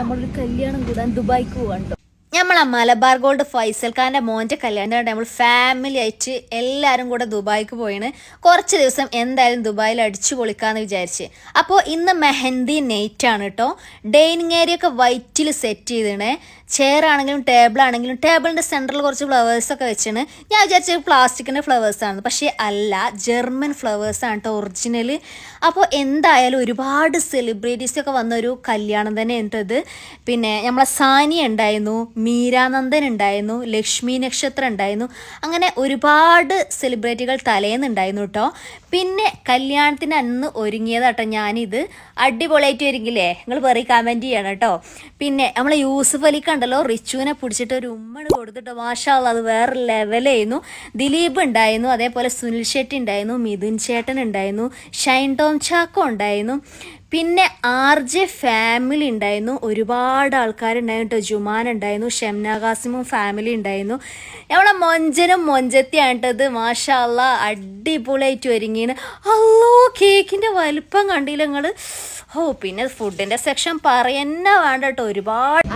നമ്മളൊരു കല്യാണം കൂടാൻ ദുബായിക്ക് പോവാണ്ടോ നമ്മളെ മലബാർ ഗോൾഡ് ഫൈസൽ ഖാൻ്റെ മോൻ്റെ കല്യാണത്തിനായിട്ട് നമ്മൾ ഫാമിലി ആയിട്ട് എല്ലാവരും കൂടെ ദുബായിക്ക് പോയിന് കുറച്ച് ദിവസം എന്തായാലും ദുബായിൽ അടിച്ചു പൊളിക്കാമെന്ന് വിചാരിച്ച് അപ്പോൾ ഇന്ന് മെഹന്തി നൈറ്റ് ആണ് കേട്ടോ ഡൈനിങ് ഏരിയ ഒക്കെ വൈറ്റിൽ സെറ്റ് ചെയ്തിണേ ചെയർ ആണെങ്കിലും ടേബിൾ ആണെങ്കിലും ടേബിളിൻ്റെ സെൻറ്ററിൽ കുറച്ച് ഫ്ലവേഴ്സ് ഒക്കെ വെച്ചാണ് ഞാൻ വിചാരിച്ചത് പ്ലാസ്റ്റിക്കിൻ്റെ ഫ്ലവേഴ്സാണ് പക്ഷേ അല്ല ജർമ്മൻ ഫ്ലവേഴ്സാണ് കേട്ടോ ഒറിജിനൽ അപ്പോൾ എന്തായാലും ഒരുപാട് സെലിബ്രിറ്റീസൊക്കെ വന്നൊരു കല്യാണം തന്നെ ഉണ്ട് പിന്നെ നമ്മളെ സാനിയ ഉണ്ടായിരുന്നു മീ മീരാനന്ദൻ ഉണ്ടായിരുന്നു ലക്ഷ്മി നക്ഷത്രം ഉണ്ടായിരുന്നു അങ്ങനെ ഒരുപാട് സെലിബ്രിറ്റികൾ തലേന്നുണ്ടായിരുന്നു കേട്ടോ പിന്നെ കല്യാണത്തിന് അന്ന് കേട്ടോ ഞാനിത് അടിപൊളിയായിട്ട് ഒരുങ്ങില്ലേ നിങ്ങൾ വെറി കമൻറ്റ് ചെയ്യണം കേട്ടോ പിന്നെ നമ്മൾ യൂസുഫ് കണ്ടല്ലോ റിച്ചുവിനെ പിടിച്ചിട്ട് ഒരു ഉമ്മണ് കൊടുത്തിട്ട് മാഷാള്ള അത് വേറെ ലെവലായിരുന്നു ദിലീപ് ഉണ്ടായിരുന്നു അതേപോലെ സുനിൽ ഷെട്ടി ഉണ്ടായിരുന്നു മിഥുൻ ചേട്ടൻ ഉണ്ടായിരുന്നു ഷൈൻ ടോം ചാക്കോ ഉണ്ടായിരുന്നു പിന്നെ ആർ ജെ ഫാമിലി ഉണ്ടായിരുന്നു ഒരുപാട് ആൾക്കാരുണ്ടായിരുന്നു കേട്ടോ ജുമാൻ ഉണ്ടായിരുന്നു ഷംന ഖാസിമും ഫാമിലി ഉണ്ടായിരുന്നു നമ്മളെ മൊഞ്ചനും മൊഞ്ചത്തിയാണ് കേട്ടത് മാഷാള്ള അടിപൊളിയായിട്ട് ഒരുങ്ങിയാണ് അല്ലോ കേക്കിൻ്റെ വലുപ്പം കണ്ടില്ല നിങ്ങൾ ഓ പിന്നെ ഫുഡിൻ്റെ സെക്ഷൻ പറയുന്ന വേണ്ട കേട്ടോ ഒരുപാട്